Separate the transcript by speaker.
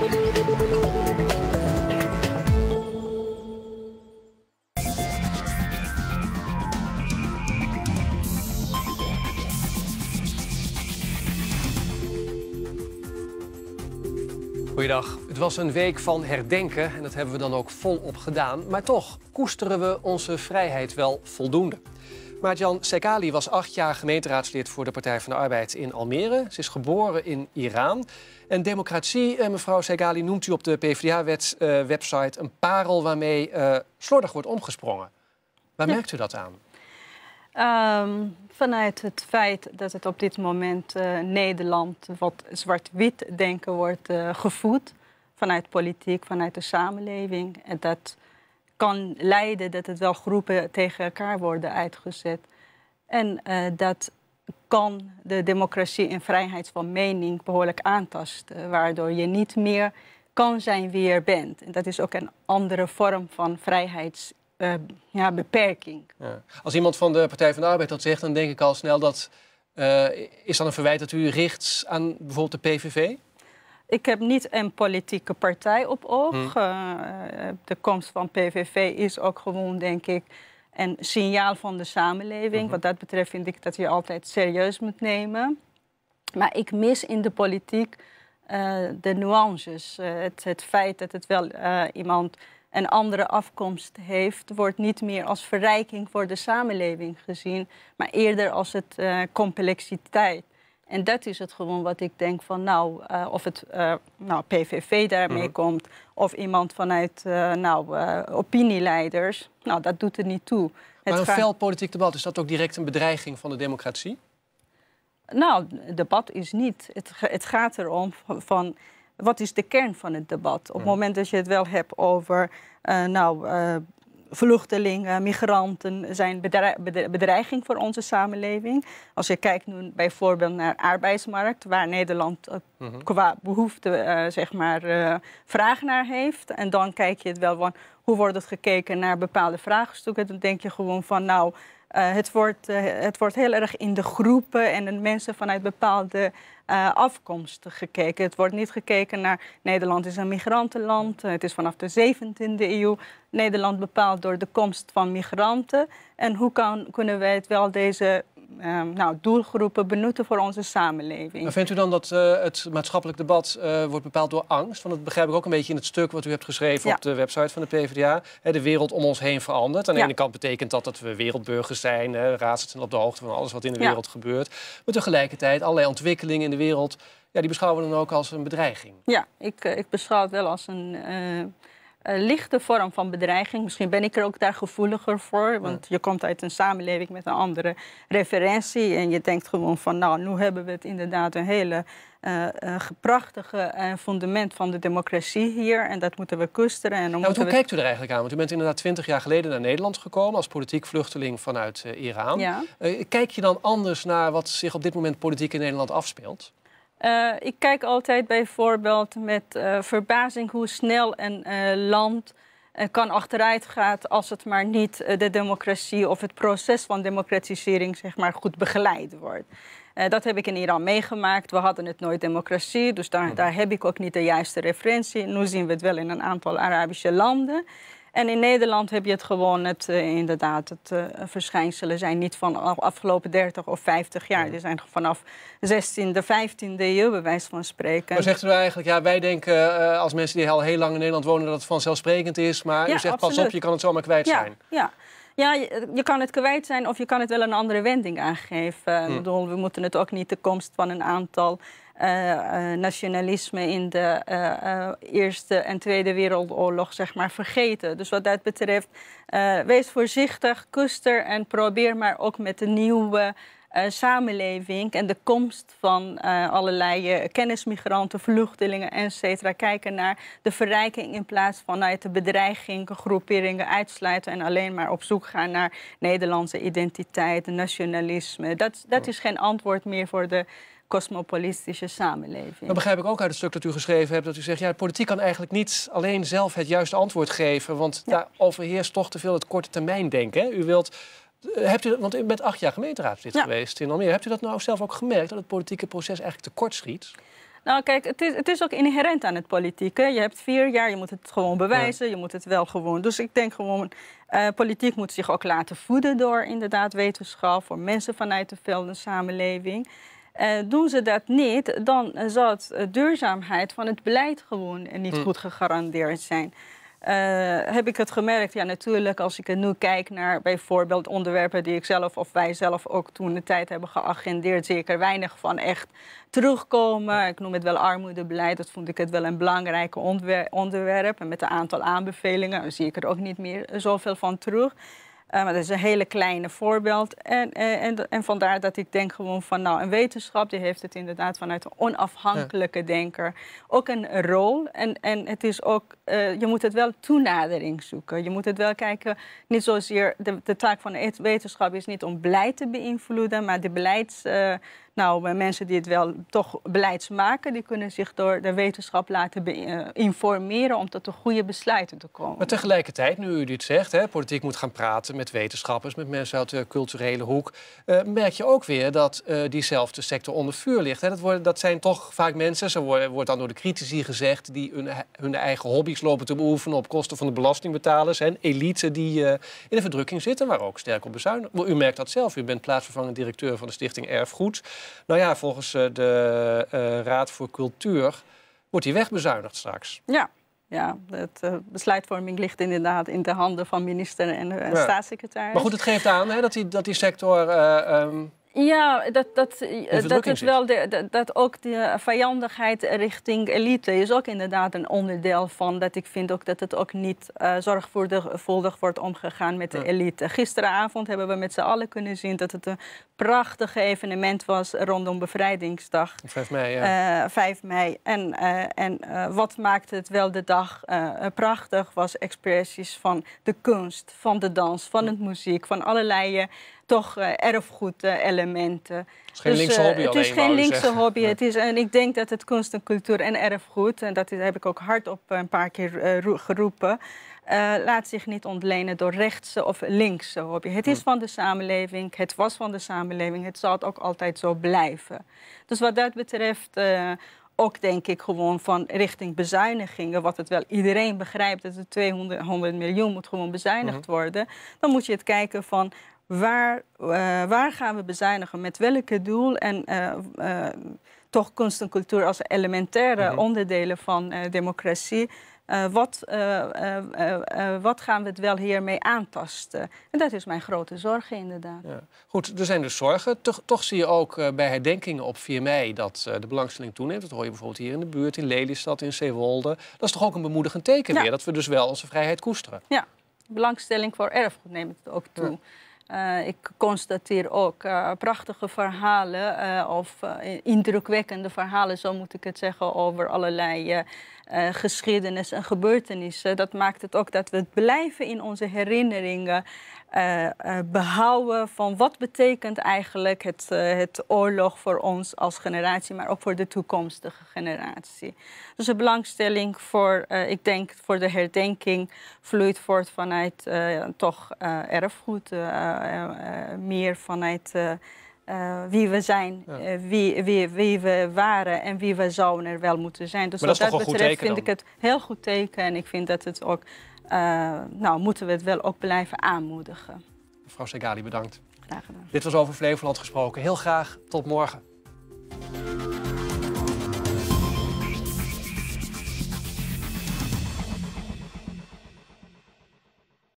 Speaker 1: Goeiedag. Het was een week van herdenken en dat hebben we dan ook volop gedaan. Maar toch koesteren we onze vrijheid wel voldoende. Marjan Sekali was acht jaar gemeenteraadslid voor de Partij van de Arbeid in Almere. Ze is geboren in Iran. En democratie, eh, mevrouw Sekali, noemt u op de PvdA-website eh, een parel waarmee eh, slordig wordt omgesprongen. Waar merkt u dat aan?
Speaker 2: Ehm, vanuit het feit dat het op dit moment Nederland wat zwart-wit denken wordt gevoed. Vanuit politiek, vanuit de samenleving. En dat kan leiden dat het wel groepen tegen elkaar worden uitgezet. En eh, dat kan de democratie en vrijheid van mening behoorlijk aantasten, waardoor je niet meer kan zijn wie je bent. En dat is ook een andere vorm van vrijheidsbeperking.
Speaker 1: Uh, ja, ja. Als iemand van de Partij van de Arbeid dat zegt, dan denk ik al snel dat. Uh, is dan een verwijt dat u richt aan bijvoorbeeld de PVV?
Speaker 2: Ik heb niet een politieke partij op oog. Hm. Eh, eh, de komst van PVV is ook gewoon, denk ik, een signaal van de samenleving. Hm. Wat dat betreft vind ik dat je altijd serieus moet nemen. Maar ik mis in de politiek eh, de nuances. het, het, feit dat het wel iemand een andere afkomst heeft, wordt niet meer als verrijking voor de samenleving gezien, maar eerder als het complexiteit en dat is het gewoon wat ik denk van nou, eh, of het eh, nou, PVV daarmee mhm. komt of iemand vanuit eh, nou, opinieleiders, nou dat doet er niet toe. Maar een fel politiek debat, is dat ook direct een bedreiging van de democratie? Nou, debat is niet. Het, het gaat erom van wat is de kern van het debat? Op het mhm. moment dat je het wel hebt over nou, vluchtelingen, migranten zijn bedreiging voor onze samenleving. Als je kijkt nu bijvoorbeeld naar de arbeidsmarkt, waar Nederland eh, mhm. qua behoefte eh, zeg maar, eh, vraag naar heeft. En dan kijk je het wel van hoe wordt het gekeken naar bepaalde vraagstukken. Dan denk je gewoon van nou, het, wordt, het wordt heel erg in de groepen en de mensen vanuit bepaalde uh, eh, afkomst gekeken. Het wordt niet gekeken naar Nederland is een migrantenland. Eh, het is vanaf de 17e eeuw Nederland bepaald door de komst van migranten. En hoe kan, kunnen wij het wel deze Ehm, nou, doelgroepen benutten voor onze samenleving. Maar
Speaker 1: vindt u dan dat eh, het maatschappelijk debat eh, wordt bepaald door angst? Want dat begrijp ik ook een beetje in het stuk wat u hebt geschreven op de website van de PvdA. Hè, de wereld om ons heen verandert. Aan de ene kant betekent dat dat we wereldburgers zijn, hè, op de hoogte van alles wat in de wereld gebeurt. Maar tegelijkertijd allerlei ontwikkelingen in de wereld, ja, die beschouwen we dan ook als een bedreiging.
Speaker 2: Ja, ik, eh, ik beschouw het wel als een eh, lichte vorm van bedreiging. Misschien ben ik er ook daar gevoeliger voor. Want je komt uit een samenleving met een andere referentie. En je denkt gewoon van, nou, nu hebben we het inderdaad een hele eh, eh, prachtige fundament van de democratie hier. En dat moeten we koesteren. En dan nou, hoe kijkt u er
Speaker 1: eigenlijk aan? Want u bent inderdaad twintig jaar geleden naar Nederland gekomen... als politiek vluchteling vanuit Iran. kijk je dan anders naar wat zich op dit moment politiek in Nederland afspeelt?
Speaker 2: Eh, ik kijk altijd bijvoorbeeld met eh, verbazing hoe snel een eh, land kan achteruit als het maar niet de democratie of het proces van democratisering zeg maar, goed begeleid wordt. dat heb ik in Iran meegemaakt. We hadden het nooit democratie, dus mhm. daar heb ik ook niet de juiste referentie. Nu zien we het wel in een aantal Arabische landen. En in Nederland heb je het gewoon, het, eh, inderdaad, het eh, verschijnselen zijn niet van afgelopen 30 of 50 jaar. Die zijn vanaf 16e, 15e eeuw, bij wijze van spreken. Maar zegt u
Speaker 1: eigenlijk, ja, wij denken eh, als mensen die al heel lang in Nederland wonen dat het vanzelfsprekend is. Maar u zegt pas op, je kan het zomaar kwijt zijn.
Speaker 2: Ja. Ja, je, kan het kwijt zijn of je kan het wel een andere wending aangeven. Ik hm. bedoel, we moeten het ook niet de komst van een aantal eh, eh, nationalisme in de eh, Eerste en Tweede Wereldoorlog zeg maar, vergeten. Dus wat dat betreft, wees voorzichtig, kuster en probeer maar ook met de nieuwe. samenleving en de komst van allerlei kennismigranten, vluchtelingen, etc. Kijken naar de verrijking in plaats van uit de bedreiging, groeperingen uitsluiten en alleen maar op zoek gaan naar Nederlandse identiteit, nationalisme. Dat, dat is geen antwoord meer voor de Kosmopolitische samenleving. Dan begrijp
Speaker 1: ik ook uit het stuk dat u geschreven hebt dat u zegt: ja, politiek kan eigenlijk niet alleen zelf het juiste antwoord geven, want ja. daar overheerst toch te veel het korte termijn denken. U wilt. Eh, hebt u, want u bent acht jaar gemeenteraadslid geweest in Almere. Hebt u dat nou zelf ook gemerkt, dat het politieke proces eigenlijk kort schiet?
Speaker 2: Nou, kijk, het is, het is ook inherent aan het politieke. Je hebt vier jaar, je moet het gewoon bewijzen, je moet het wel gewoon. Dus ik denk gewoon, eh, politiek moet zich ook laten voeden door inderdaad wetenschap, voor mensen vanuit de velden samenleving. Eh, doen ze dat niet, dan zal de eh, duurzaamheid van het beleid gewoon niet mm. goed gegarandeerd zijn. Eh, heb ik het gemerkt. Ja, natuurlijk, als ik nu kijk naar bijvoorbeeld onderwerpen die ik zelf of wij zelf ook toen de tijd hebben geagendeerd, er weinig van echt terugkomen. Ik noem het wel armoedebeleid, dat vond ik het wel een belangrijk onderwerp. En met een aantal aanbevelingen zie ik er ook niet meer zoveel van terug. Eh, maar dat is een hele kleine voorbeeld. En, eh, en, en vandaar dat ik denk gewoon van, nou, een wetenschap die heeft het inderdaad vanuit een onafhankelijke denker ook een rol. En, en het is ook, eh, je moet het wel toenadering zoeken. Je moet het wel kijken, niet zozeer, de, de taak van de wetenschap is niet om beleid te beïnvloeden, maar de beleids... Nou, eh, mensen die het wel toch beleids maken, die kunnen zich door de wetenschap laten eh, informeren om tot de goede besluiten te komen. Maar
Speaker 1: tegelijkertijd, nu u dit zegt, hè, politiek moet gaan praten met wetenschappers, met mensen uit de culturele hoek, eh, merk je ook weer dat diezelfde sector onder vuur ligt. Hè. Dat, worden, dat zijn toch vaak mensen, zo wordt dan door de critici gezegd, die hun, hun eigen hobby's lopen te beoefenen op kosten van de belastingbetalers. En elite die in de verdrukking zitten, maar ook sterk op bezuinigen. U merkt dat zelf, u bent plaatsvervangend directeur van de Stichting Erfgoed. Nou ja, volgens eh, de eh, Raad voor Cultuur wordt die wegbezuinigd straks.
Speaker 2: Ja, ja, De eh, besluitvorming ligt inderdaad in de handen van minister en staatssecretaris. Maar goed, het
Speaker 1: geeft aan hè, dat, die, dat die sector ehm,
Speaker 2: ja, dat, dat, eh, dat is dus wel de, dat, ook de vijandigheid richting elite is ook inderdaad een onderdeel van. Dat ik vind ook dat het ook niet uh, zorgvuldig wordt omgegaan met de elite. Gisteravond hebben we met z'n allen kunnen zien dat het een prachtig evenement was rondom Bevrijdingsdag.
Speaker 1: 5 mei, ja.
Speaker 2: 5 eh, mei. En, en wat maakte het wel de dag prachtig was expressies van de kunst, van de dans, van het muziek, van allerlei toch erfgoed elementen elementen. Het is geen dus, linkse eh, hobby Het is geen linkse hobby. Het is, en ik denk dat het kunst en cultuur en erfgoed, en dat heb ik ook hard op een paar keer eh, geroepen, eh, laat zich niet ontlenen door rechtse of linkse hobby. Het is hm. van de samenleving, het was van de samenleving, het zal het ook altijd zo blijven. Dus wat dat betreft, ook denk ik gewoon van richting bezuinigingen, wat het wel iedereen begrijpt, dat er 200 100 miljoen moet gewoon bezuinigd hm. worden, dan moet je het kijken van waar, eh, waar gaan we bezuinigen, met welke doel en eh, eh, toch kunst en cultuur als elementaire mhm. onderdelen van democratie. wat, wat, gaan we het wel hiermee aantasten? En dat is mijn grote zorg inderdaad. Ja.
Speaker 1: Goed, er zijn dus zorgen. Toch, toch zie je ook bij herdenkingen op 4 mei dat de belangstelling toeneemt. Dat hoor je bijvoorbeeld hier in de buurt, in Lelystad, in Zeewolde. Dat is toch ook een bemoedigend teken weer, dat we dus wel onze vrijheid koesteren.
Speaker 2: Ja, belangstelling voor erfgoed neemt het ook toe. Eh, ik constateer ook eh, prachtige verhalen eh, of indrukwekkende verhalen, zo moet ik het zeggen, over allerlei geschiedenis en gebeurtenissen. Dat maakt het ook dat we het blijven in onze herinneringen eh, eh, behouden van wat betekent eigenlijk het, eh, het oorlog voor ons als generatie, maar ook voor de toekomstige generatie. Dus de belangstelling voor, ik denk, voor de herdenking vloeit voort vanuit toch erfgoed, meer vanuit wie we zijn, wie, wie, wie we waren en wie we zouden er wel moeten zijn. Dus wat dat, betreft vind ik het heel goed teken en ik vind dat het ook eh, nou, moeten we het wel ook blijven aanmoedigen.
Speaker 1: Mevrouw Segali, bedankt. Graag gedaan. Dit was over Flevoland gesproken. Heel graag tot morgen.